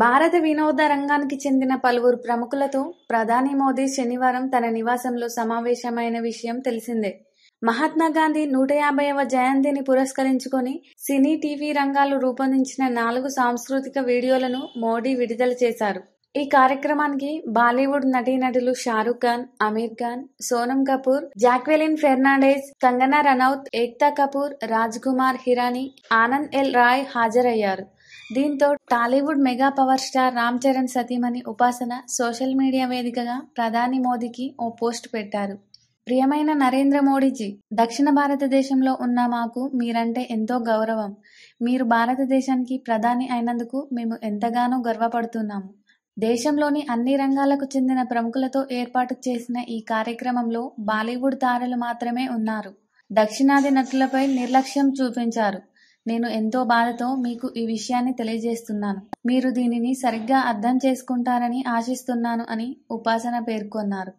భారత వినోద రంగానికి చెందిన పలువురు ప్రముఖులతో ప్రధాని మోదీ శనివారం తన నివాసంలో సమావేశమైన విషయం తెలిసిందే మహాత్మా గాంధీ నూట యాభైవ జయంతిని పురస్కరించుకొని సినీ టీవీ రంగాలు రూపొందించిన నాలుగు సాంస్కృతిక వీడియోలను మోడీ విడుదల చేశారు ఈ కార్యక్రమానికి బాలీవుడ్ నటీనటులు షారుఖ్ ఖాన్ అమీర్ ఖాన్ సోనం కపూర్ జాక్వెలిన్ ఫెర్నాండేజ్ కంగనా రనౌత్ ఏక్తా కపూర్ రాజ్ కుమార్ హిరానీ ఆనంద్ ఎల్ రాయ్ హాజరయ్యారు దీంతో Tollywood mega power star Ram Charan సతీమణి ఉపాసన సోషల్ మీడియా వేదికగా ప్రధాని మోదీకి ఓ పోస్ట్ పెట్టారు ప్రియమైన నరేంద్ర మోడీజీ దక్షిణ భారతదేశంలో ఉన్న మాకు మీరంటే ఎంతో గౌరవం మీరు భారతదేశానికి ప్రధాని అయినందుకు మేము ఎంతగానో గర్వపడుతున్నాము దేశంలోని అన్ని రంగాలకు చెందిన ప్రముఖులతో ఏర్పాటు చేసిన ఈ కార్యక్రమంలో బాలీవుడ్ తారలు మాత్రమే ఉన్నారు దక్షిణాది నటులపై నిర్లక్ష్యం చూపించారు నేను ఎంతో బాధతో మీకు ఈ విషయాన్ని తెలియజేస్తున్నాను మీరు దీనిని సరిగ్గా అర్థం చేసుకుంటారని ఆశిస్తున్నాను అని ఉపాసన పేర్కొన్నారు